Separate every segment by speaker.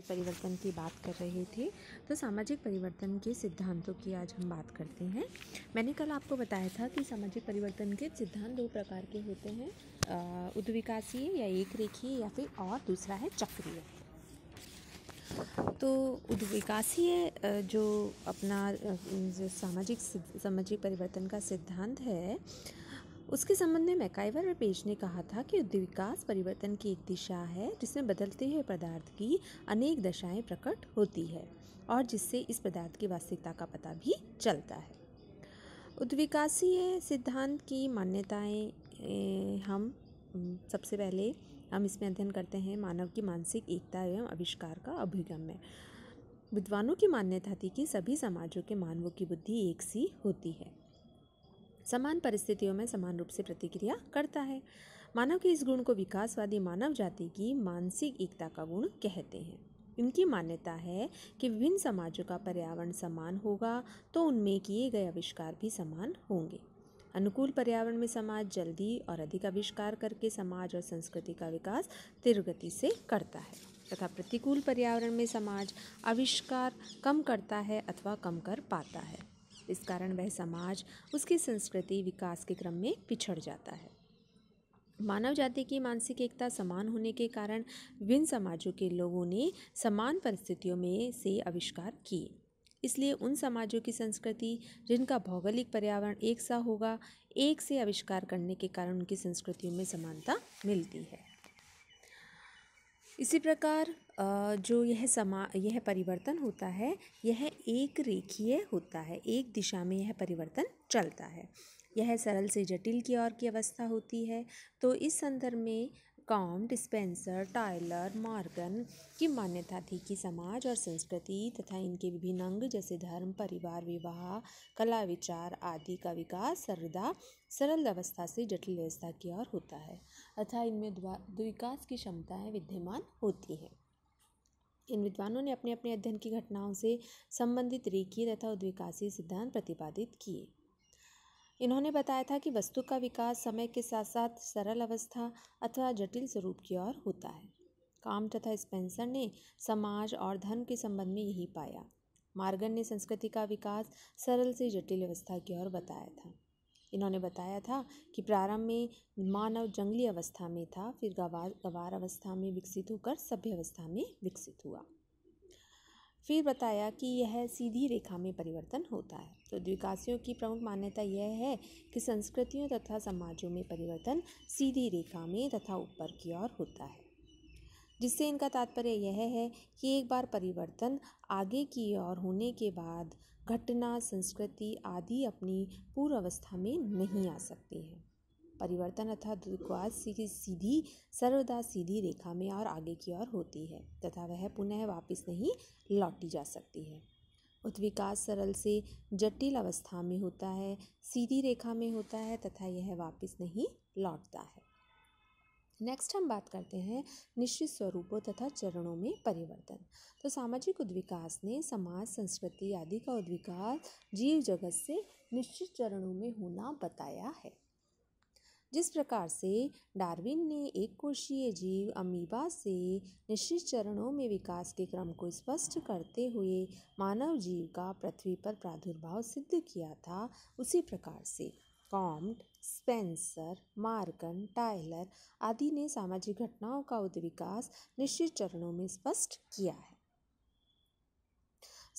Speaker 1: परिवर्तन की बात कर रहे थे तो सामाजिक परिवर्तन के सिद्धांतों की आज हम बात करते हैं मैंने कल आपको बताया था कि सामाजिक परिवर्तन के सिद्धांत दो प्रकार के होते हैं उद्विकासीय या एक रेखीय या फिर और दूसरा है चक्रीय तो उद्विकासीय जो अपना जो सामाजिक सामाजिक परिवर्तन का सिद्धांत है उसके संबंध में मैकाइवर और पेज ने कहा था कि उद्योग विकास परिवर्तन की एक दिशा है जिसमें बदलते हुए पदार्थ की अनेक दशाएं प्रकट होती है और जिससे इस पदार्थ की वास्तविकता का पता भी चलता है उद्विकासीय सिद्धांत की मान्यताएं हम सबसे पहले हम इसमें अध्ययन करते हैं मानव की मानसिक एकता एवं आविष्कार का अभिगम में विद्वानों की मान्यता थी कि सभी समाजों के मानवों की बुद्धि एक सी होती है समान परिस्थितियों में समान रूप से प्रतिक्रिया करता है मानव के इस गुण को विकासवादी मानव जाति की मानसिक एकता का गुण कहते हैं इनकी मान्यता है कि विभिन्न समाजों का पर्यावरण समान होगा तो उनमें किए गए आविष्कार भी समान होंगे अनुकूल पर्यावरण में समाज जल्दी और अधिक आविष्कार करके समाज और संस्कृति का विकास तीव्र गति से करता है तथा प्रतिकूल पर्यावरण में समाज आविष्कार कम करता है अथवा कम कर पाता है इस कारण वह समाज उसकी संस्कृति विकास के क्रम में पिछड़ जाता है मानव जाति की मानसिक एकता समान होने के कारण विभिन्न समाजों के लोगों ने समान परिस्थितियों में से आविष्कार किए इसलिए उन समाजों की संस्कृति जिनका भौगोलिक पर्यावरण एक सा होगा एक से आविष्कार करने के कारण उनकी संस्कृतियों में समानता मिलती है इसी प्रकार जो यह समा यह परिवर्तन होता है यह एक रेखीय होता है एक दिशा में यह परिवर्तन चलता है यह सरल से जटिल की ओर की अवस्था होती है तो इस संदर्भ में कॉम डिस्पेंसर टायलर मार्गन की मान्यता थी कि समाज और संस्कृति तथा इनके विभिन्न अंग जैसे धर्म परिवार विवाह कला विचार आदि का विकास सर्वदा सरल अवस्था से जटिल अवस्था की ओर होता है अथा इनमें द्विकास की क्षमताएं विद्यमान होती हैं इन विद्वानों ने अपने अपने अध्ययन की घटनाओं से संबंधित रेखीय तथा उद्विकासीय सिद्धांत प्रतिपादित किए इन्होंने बताया था कि वस्तु का विकास समय के साथ साथ सरल अवस्था अथवा जटिल स्वरूप की ओर होता है काम तथा स्पेंसर ने समाज और धर्म के संबंध में यही पाया मार्गन ने संस्कृति का विकास सरल से जटिल अवस्था की ओर बताया था इन्होंने बताया था कि प्रारंभ में मानव जंगली अवस्था में था फिर गवार गवार अवस्था में विकसित होकर सभ्य अवस्था में विकसित हुआ फिर बताया कि यह सीधी रेखा में परिवर्तन होता है तो द्विकासियों की प्रमुख मान्यता यह है कि संस्कृतियों तथा समाजों में परिवर्तन सीधी रेखा में तथा ऊपर की ओर होता है जिससे इनका तात्पर्य यह है कि एक बार परिवर्तन आगे की ओर होने के बाद घटना संस्कृति आदि अपनी पूर्व अवस्था में नहीं आ सकती है परिवर्तन अर्थात द्विघात सीधी सर्वदा सीधी रेखा में और आगे की ओर होती है तथा वह पुनः वापस नहीं लौटी जा सकती है उद्विकास सरल से जटिल अवस्था में होता है सीधी रेखा में होता है तथा यह वापस नहीं लौटता है नेक्स्ट हम बात करते हैं निश्चित स्वरूपों तथा चरणों में परिवर्तन तो सामाजिक उद्विकास ने समाज संस्कृति आदि का उद्विकास जीव जगत से निश्चित चरणों में होना बताया है जिस प्रकार से डार्विन ने एक कोशीय जीव अमीबा से निश्चित चरणों में विकास के क्रम को स्पष्ट करते हुए मानव जीव का पृथ्वी पर प्रादुर्भाव सिद्ध किया था उसी प्रकार से कॉम्ड स्पेंसर मार्गन टाइलर आदि ने सामाजिक घटनाओं का उद्विकास निश्चित चरणों में स्पष्ट किया है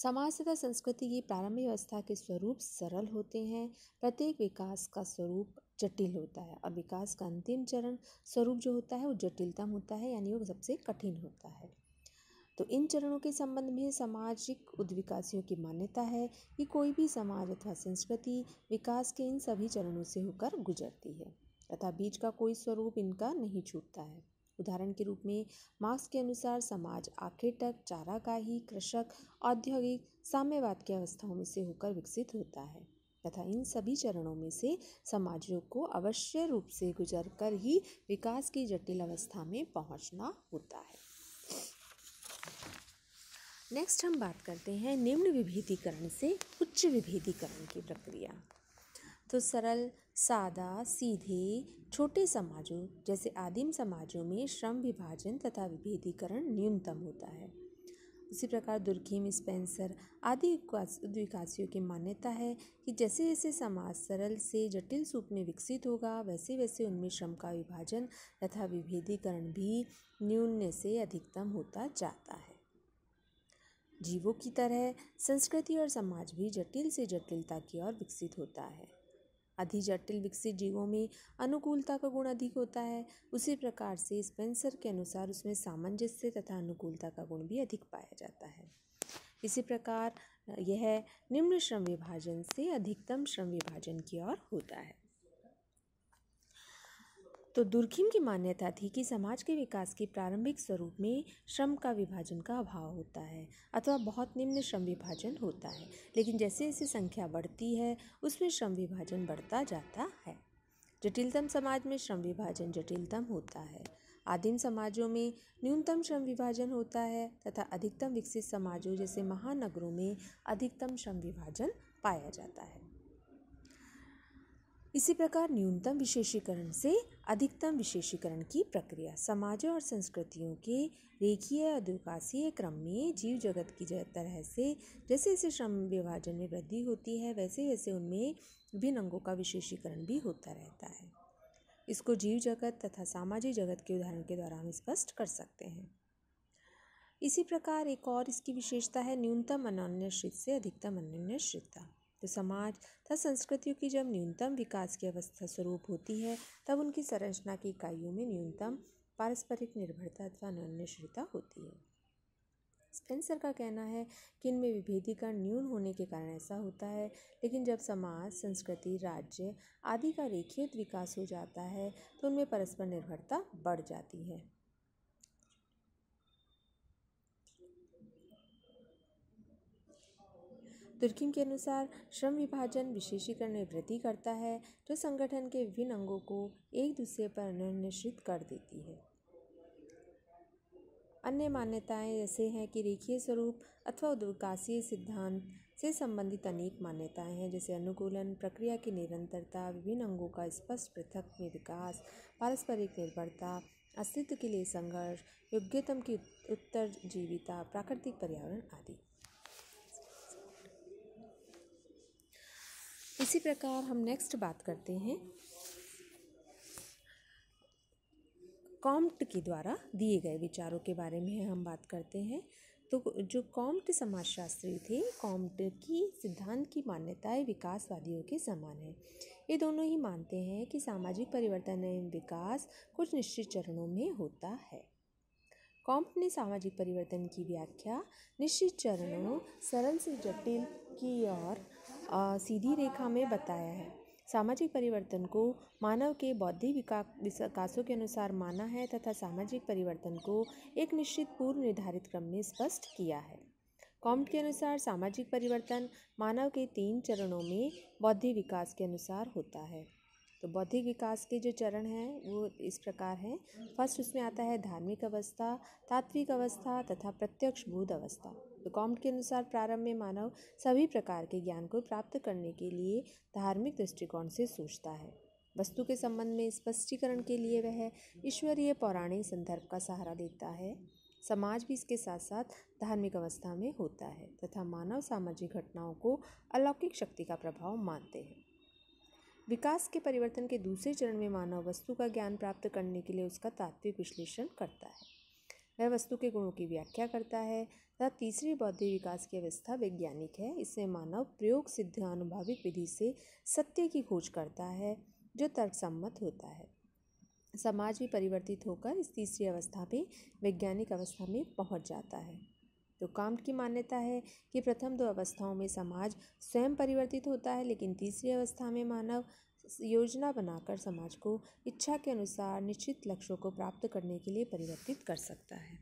Speaker 1: समाज तथा संस्कृति की प्रारंभिक अवस्था के स्वरूप सरल होते हैं प्रत्येक विकास का स्वरूप जटिल होता है और विकास का अंतिम चरण स्वरूप जो होता है वो जटिलतम होता है यानी वो सबसे कठिन होता है तो इन चरणों के संबंध में सामाजिक उद्विकासियों की मान्यता है कि कोई भी समाज अथवा संस्कृति विकास के इन सभी चरणों से होकर गुजरती है तथा बीज का कोई स्वरूप इनका नहीं छूटता है उदाहरण के रूप में मार्क्स के अनुसार समाज आखिर तक चारागाही कृषक औद्योगिक साम्यवाद की अवस्थाओं में से होकर विकसित होता है तथा इन सभी चरणों में से समाजों को अवश्य रूप से गुजर कर ही विकास की जटिल अवस्था में पहुंचना होता है नेक्स्ट हम बात करते हैं निम्न विभेदीकरण से उच्च विभेदीकरण की प्रक्रिया तो सरल सादा सीधे छोटे समाजों जैसे आदिम समाजों में श्रम विभाजन तथा विभेदीकरण न्यूनतम होता है उसी प्रकार दुर्खीम स्पेंसर आदि द्विकासियों की मान्यता है कि जैसे जैसे समाज सरल से जटिल सूप में विकसित होगा वैसे वैसे उनमें श्रम का विभाजन तथा विभेदीकरण भी न्यून्य से अधिकतम होता जाता है जीवों की तरह संस्कृति और समाज भी जटिल से जटिलता की ओर विकसित होता है अधि जटिल विकसित जीवों में अनुकूलता का गुण अधिक होता है उसी प्रकार से स्पेंसर के अनुसार उसमें सामंजस्य तथा अनुकूलता का गुण भी अधिक पाया जाता है इसी प्रकार यह निम्न श्रम विभाजन से अधिकतम श्रम विभाजन की ओर होता है तो दुर्खिम की मान्यता थी कि समाज के विकास के प्रारंभिक स्वरूप में श्रम का विभाजन का अभाव होता है अथवा बहुत निम्न श्रम विभाजन होता है लेकिन जैसे जैसे संख्या बढ़ती है उसमें श्रम विभाजन बढ़ता जाता है जटिलतम समाज में श्रम विभाजन जटिलतम होता है आदिम समाजों में न्यूनतम श्रम विभाजन होता है तथा अधिकतम विकसित समाजों जैसे महानगरों में अधिकतम श्रम विभाजन पाया जाता है इसी प्रकार न्यूनतम विशेषीकरण से अधिकतम विशेषीकरण की प्रक्रिया समाजों और संस्कृतियों के रेखीय अधिकासीय क्रम में जीव जगत की तरह से जैसे जैसे श्रम विभाजन में वृद्धि होती है वैसे वैसे उनमें विभिन्न अंगों का विशेषीकरण भी होता रहता है इसको जीव जगत तथा सामाजिक जगत के उदाहरण के द्वारा हम स्पष्ट कर सकते हैं इसी प्रकार एक और इसकी विशेषता है न्यूनतम अनन्याश्रित से अधिकतम अनन्याश्रितता तो समाज तथा संस्कृतियों की जब न्यूनतम विकास की अवस्था स्वरूप होती है तब उनकी संरचना की इकाइयों में न्यूनतम पारस्परिक निर्भरता अथवा अन्यश्रता होती है स्पेंसर का कहना है कि इनमें विभेदीकरण न्यून होने के कारण ऐसा होता है लेकिन जब समाज संस्कृति राज्य आदि का रेखीय विकास हो जाता है तो उनमें परस्पर निर्भरता बढ़ जाती है तुर्कीम के अनुसार श्रम विभाजन विशेषीकरण में वृद्धि करता है जो संगठन के विभिन्न अंगों को एक दूसरे पर निर्निश्चित कर देती है अन्य मान्यताएं ऐसे हैं कि रेखीय स्वरूप अथवा उद्विकासीय सिद्धांत से संबंधित अनेक मान्यताएं हैं जैसे अनुकूलन प्रक्रिया की निरंतरता विभिन्न अंगों का स्पष्ट पृथक में विकास पारस्परिक निर्भरता अस्तित्व के लिए संघर्ष योग्यतम की उत्तर जीविता प्राकृतिक पर्यावरण आदि इसी प्रकार हम नेक्स्ट बात करते हैं कॉम्प्ट के द्वारा दिए गए विचारों के बारे में हम बात करते हैं तो जो कॉम्प्ट समाजशास्त्री थे कॉम्प्ट की सिद्धांत की मान्यताएं विकासवादियों के समान है ये दोनों ही मानते हैं कि सामाजिक परिवर्तन एवं विकास कुछ निश्चित चरणों में होता है कॉम्प्ट ने सामाजिक परिवर्तन की व्याख्या निश्चित चरणों सरल से जटिल की और सीधी रेखा में बताया है सामाजिक परिवर्तन को मानव के बौद्धिक विकास विकासों के अनुसार माना है तथा सामाजिक परिवर्तन को एक निश्चित पूर्व निर्धारित क्रम में स्पष्ट किया है कॉम्ट के अनुसार सामाजिक परिवर्तन मानव के तीन चरणों में बौद्धिक विकास के अनुसार होता है तो बौद्धिक विकास के जो चरण हैं वो इस प्रकार हैं फर्स्ट उसमें आता है धार्मिक अवस्था तात्विक अवस्था तथा प्रत्यक्ष बोध अवस्था कॉम्ट के अनुसार प्रारंभ में मानव सभी प्रकार के ज्ञान को प्राप्त करने के लिए धार्मिक दृष्टिकोण से सोचता है वस्तु के संबंध में स्पष्टीकरण के लिए वह ईश्वरीय पौराणिक संदर्भ का सहारा लेता है समाज भी इसके साथ साथ धार्मिक अवस्था में होता है तथा मानव सामाजिक घटनाओं को अलौकिक शक्ति का प्रभाव मानते हैं विकास के परिवर्तन के दूसरे चरण में मानव वस्तु का ज्ञान प्राप्त करने के लिए उसका तात्विक विश्लेषण करता है वह वस्तु के गुणों की व्याख्या करता है तथा तीसरी बौद्धिक विकास की अवस्था वैज्ञानिक है इसमें मानव प्रयोग सिद्ध अनुभाविक विधि से सत्य की खोज करता है जो तर्कसम्मत होता है समाज भी परिवर्तित होकर इस तीसरी अवस्था में वैज्ञानिक अवस्था में पहुंच जाता है तो काम की मान्यता है कि प्रथम दो अवस्थाओं में समाज स्वयं परिवर्तित होता है लेकिन तीसरी अवस्था में मानव योजना बनाकर समाज को इच्छा के अनुसार निश्चित लक्ष्यों को प्राप्त करने के लिए परिवर्तित कर सकता है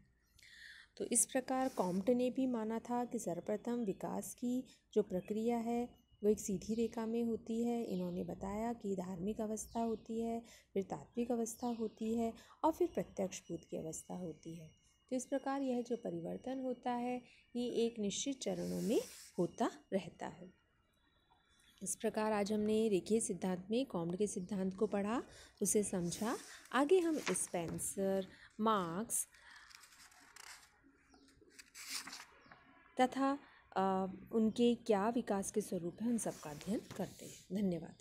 Speaker 1: तो इस प्रकार कॉम्ट ने भी माना था कि सर्वप्रथम विकास की जो प्रक्रिया है वो एक सीधी रेखा में होती है इन्होंने बताया कि धार्मिक अवस्था होती है फिर तात्विक अवस्था होती है और फिर प्रत्यक्ष भूत की अवस्था होती है तो इस प्रकार यह जो परिवर्तन होता है ये एक निश्चित चरणों में होता रहता है इस प्रकार आज हमने रेखीय सिद्धांत में कॉम्ड के सिद्धांत को पढ़ा उसे समझा आगे हम स्पेंसर मार्क्स तथा आ, उनके क्या विकास के स्वरूप हैं उन सबका अध्ययन करते हैं धन्यवाद